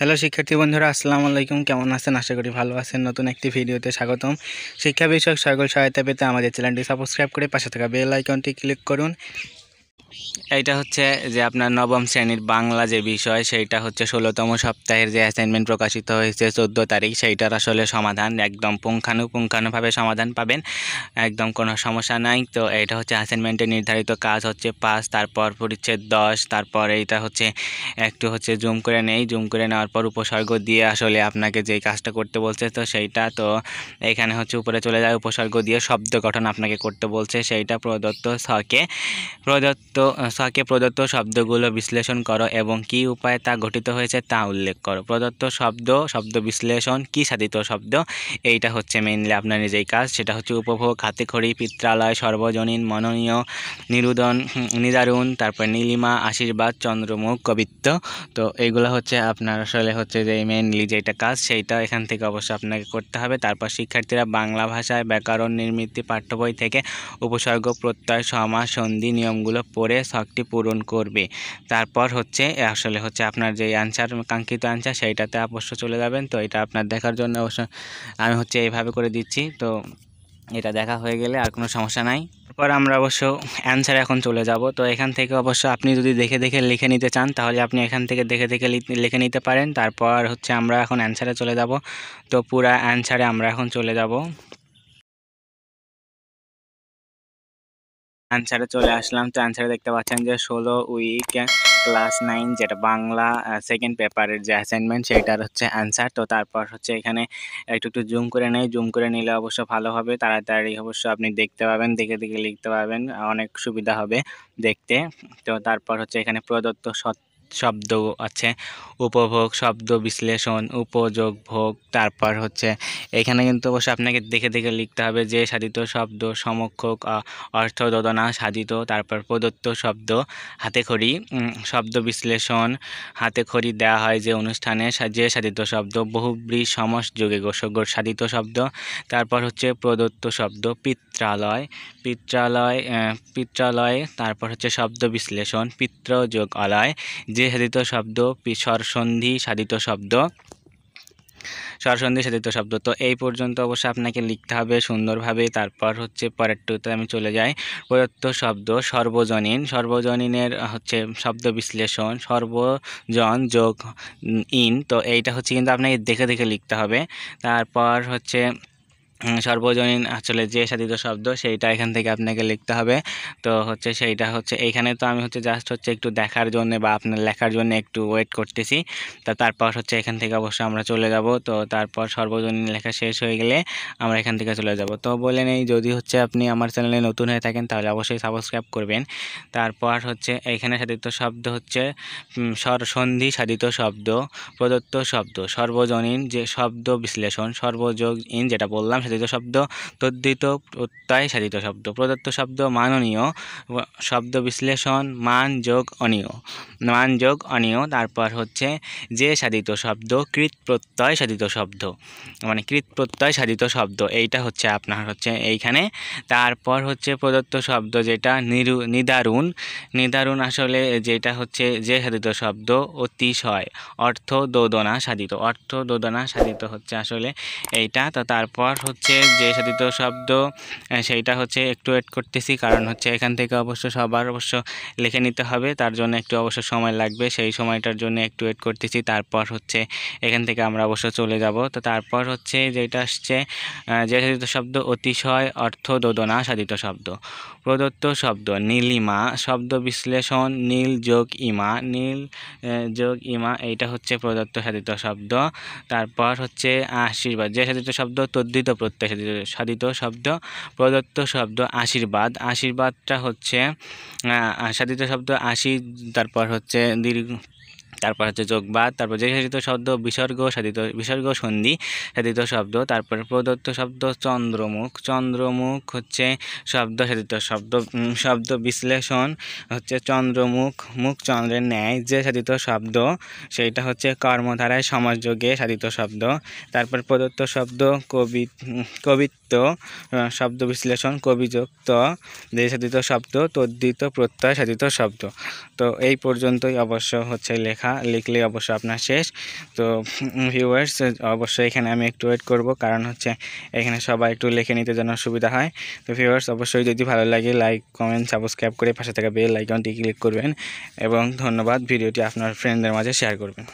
hello শিক্ষার্থী বন্ধুরা আসসালামু আলাইকুম কেমন আছেন আশা করি ভালো আছেন নতুন একটি ভিডিওতে স্বাগতম শিক্ষা বিষয়ক সকল সহায়তা পেতে আমাদের চ্যানেলটি সাবস্ক্রাইব করে পাশে থাকা বেল আইকনটি ক্লিক করুন এইটা হচ্ছে যে আপনার নবম শ্রেণীর বাংলা যে বিষয় সেইটা হচ্ছে ষোলোতম সপ্তাহের যে অ্যাসাইনমেন্ট প্রকাশিত হয়েছে চোদ্দো তারিখ সেইটার আসলে সমাধান একদম পুঙ্খানুপুঙ্খানুভাবে সমাধান পাবেন একদম কোনো সমস্যা নাই তো এটা হচ্ছে অ্যাসাইনমেন্টের নির্ধারিত কাজ হচ্ছে পাঁচ তারপর পরিচ্ছেদ দশ তারপর এইটা হচ্ছে একটু হচ্ছে জুম করে নেই জুম করে নেওয়ার পর উপসর্গ দিয়ে আসলে আপনাকে যেই কাজটা করতে বলছে তো সেইটা তো এখানে হচ্ছে উপরে চলে যায় উপসর্গ দিয়ে শব্দ গঠন আপনাকে করতে বলছে সেইটা প্রদত্ত ছকে প্রদত্ত শাকে প্রদত্ত শব্দগুলো বিশ্লেষণ করো এবং কি উপায়ে তা গঠিত হয়েছে তা উল্লেখ করো প্রদত্ত শব্দ শব্দ বিশ্লেষণ কি সাধিত শব্দ এইটা হচ্ছে মেইনলি আপনার নিজেই কাজ সেটা হচ্ছে উপভোগ হাতেখড়ি পিত্রালয় সর্বজনীন মননীয় নিরুদন নিদারুণ তারপর নীলিমা আশীর্বাদ চন্দ্রমুখ কবিত্ব তো এইগুলো হচ্ছে আপনার আসলে হচ্ছে যে মেইনলি যেটা কাজ সেইটা এখান থেকে অবশ্যই আপনাকে করতে হবে তারপর শিক্ষার্থীরা বাংলা ভাষায় ব্যাকরণ নির্মিত পাঠ্য বই থেকে উপসর্গ প্রত্যয় সমাস সন্ধি নিয়মগুলো পড়ে করে শখটি পূরণ করবে তারপর হচ্ছে আসলে হচ্ছে আপনার যে অ্যান্সার কাঙ্ক্ষিত অ্যান্সার সেইটাতে অবশ্য চলে যাবেন তো এটা আপনার দেখার জন্য অবশ্য আমি হচ্ছে এইভাবে করে দিচ্ছি তো এটা দেখা হয়ে গেলে আর কোনো সমস্যা নাই তারপর আমরা অবশ্য অ্যান্সার এখন চলে যাব তো এখান থেকে অবশ্য আপনি যদি দেখে দেখে লিখে নিতে চান তাহলে আপনি এখান থেকে দেখে দেখে লিখে নিতে পারেন তারপর হচ্ছে আমরা এখন অ্যান্সারে চলে যাব তো পুরা অ্যান্সারে আমরা এখন চলে যাব অ্যান্সারে চলে আসলাম তো অ্যান্সারে দেখতে পাচ্ছেন যে ষোলো উইক ক্লাস নাইন যেটা বাংলা সেকেন্ড পেপারের যে অ্যাসাইনমেন্ট সেটার হচ্ছে অ্যান্সার তো তারপর হচ্ছে এখানে একটু একটু জুম করে নেই জুম করে নিলে অবশ্য ভালো হবে তাড়াতাড়ি অবশ্য আপনি দেখতে পাবেন দেখে দেখে লিখতে পাবেন অনেক সুবিধা হবে দেখতে তো তারপর হচ্ছে এখানে প্রদত্ত সত্য শব্দ আছে উপভোগ শব্দ বিশ্লেষণ উপযোগ ভোগ তারপর হচ্ছে এখানে কিন্তু অবশ্যই আপনাকে দেখে দেখে লিখতে হবে যে সাধিত শব্দ সমক্ষক অর্থ দদনা সাধিত তারপর প্রদত্ত শব্দ হাতে খড়ি শব্দ বিশ্লেষণ হাতে খড়ি দেওয়া হয় যে অনুষ্ঠানে যে সাধিত শব্দ বহুব্রী সমস যোগে গোসগর সাধিত শব্দ তারপর হচ্ছে প্রদত্ত শব্দ পিত্রালয় পিত্রালয় পিত্রালয় তারপর হচ্ছে শব্দ বিশ্লেষণ পিত্র যোগ অলয় যে সাধিত শব্দ সরসন্ধি সাধিত শব্দ স্বরসন্ধি সাধিত শব্দ তো এই পর্যন্ত অবশ্যই আপনাকে লিখতে হবে সুন্দরভাবে তারপর হচ্ছে পরেরটুতে আমি চলে যাই প্রদত্ত শব্দ সর্বজনীন সর্বজনীনের হচ্ছে শব্দ বিশ্লেষণ সর্বজন যোগ ইন তো এইটা হচ্ছে কিন্তু আপনাকে দেখে দেখে লিখতে হবে তারপর হচ্ছে সর্বজনীন আসলে যে সাধিত শব্দ সেইটা এখান থেকে আপনাকে লিখতে হবে তো হচ্ছে সেইটা হচ্ছে এইখানে তো আমি হচ্ছে জাস্ট হচ্ছে একটু দেখার জন্য বা আপনার লেখার জন্য একটু ওয়েট করতেছি তা তারপর হচ্ছে এখান থেকে অবশ্যই আমরা চলে যাব তো তারপর সর্বজনীন লেখা শেষ হয়ে গেলে আমরা এখান থেকে চলে যাব তো বলে নেই যদি হচ্ছে আপনি আমার চ্যানেলে নতুন হয়ে থাকেন তাহলে অবশ্যই সাবস্ক্রাইব করবেন তারপর হচ্ছে এইখানে সাধিত শব্দ হচ্ছে সরসন্ধি সাধিত শব্দ প্রদত্ত শব্দ সর্বজনীন যে শব্দ বিশ্লেষণ সর্বযোগ ইন যেটা বললাম সাধিত শব্দ তদ্ধিত প্রত্যয় সাধিত শব্দ প্রদত্ত শব্দ মাননীয় শব্দ বিশ্লেষণ মান যোগ অনীয় মান যোগ অনীয় তারপর হচ্ছে যে সাধিত শব্দ কৃত প্রত্যয় সাধিত শব্দ মানে কৃত প্রত্যয় সাধিত শব্দ এইটা হচ্ছে আপনার হচ্ছে এইখানে তারপর হচ্ছে প্রদত্ত শব্দ যেটা নিরু নিদারুণ নিদারুণ আসলে যেটা হচ্ছে যে সাধিত শব্দ অতিশয় অর্থ দোদনা সাধিত অর্থ দোদনা সাধিত হচ্ছে আসলে এইটা তো তারপর হচ্ছে যে সাধিত শব্দ সেইটা হচ্ছে একটু ওয়েট করতেছি কারণ হচ্ছে এখান থেকে অবশ্য সবার অবশ্য লিখে নিতে হবে তার জন্য একটু অবশ্য সময় লাগবে সেই সময়টার জন্য একটু ওয়েট করতেছি তারপর হচ্ছে এখান থেকে আমরা অবশ্য চলে যাব তো তারপর হচ্ছে যেটা আসছে যে সাধিত শব্দ অতিশয় অর্থ দোদনা সাধিত শব্দ প্রদত্ত শব্দ নীলিমা শব্দ বিশ্লেষণ নীল যোগ ইমা নীল যোগ ইমা এইটা হচ্ছে প্রদত্ত সাধিত শব্দ তারপর হচ্ছে আশীর্বাদ যে সাধিত শব্দ তদ্ধিত প্রত্যাশিত সাধিত শব্দ প্রদত্ত শব্দ আশীর্বাদ আশীর্বাদটা হচ্ছে সাধিত শব্দ আশি তারপর হচ্ছে দীর্ঘ তারপর হচ্ছে যোগবাদ তারপর যে সাধিত শব্দ বিসর্গ সাধিত বিসর্গ সন্ধি সাধিত শব্দ তারপর প্রদত্ত শব্দ চন্দ্রমুখ চন্দ্রমুখ হচ্ছে শব্দ সাধিত শব্দ শব্দ বিশ্লেষণ হচ্ছে চন্দ্রমুখ মুখ চন্দ্রের ন্যায় যে সাধিত শব্দ সেইটা হচ্ছে কর্মধারায় সমাজযোগে সাধিত শব্দ তারপর প্রদত্ত শব্দ কবি কবিত্ব শব্দ বিশ্লেষণ কবিযুক্ত যে সাধিত শব্দ তদ্দিত প্রত্যয় সাধিত শব্দ তো এই পর্যন্তই অবশ্য হচ্ছে লেখা লিখলে অবশ্যই আপনার শেষ তো ভিউয়ার্স অবশ্যই এখানে আমি একটু ওয়েট করব কারণ হচ্ছে এখানে সবাই একটু লিখে নিতে যেন সুবিধা হয় তো ভিউয়ার্স অবশ্যই যদি ভালো লাগে লাইক কমেন্ট সাবস্ক্রাইব করে পাশে থাকা বেল আইকনটি ক্লিক করবেন এবং ধন্যবাদ ভিডিওটি আপনার ফ্রেন্ডদের মাঝে শেয়ার করবেন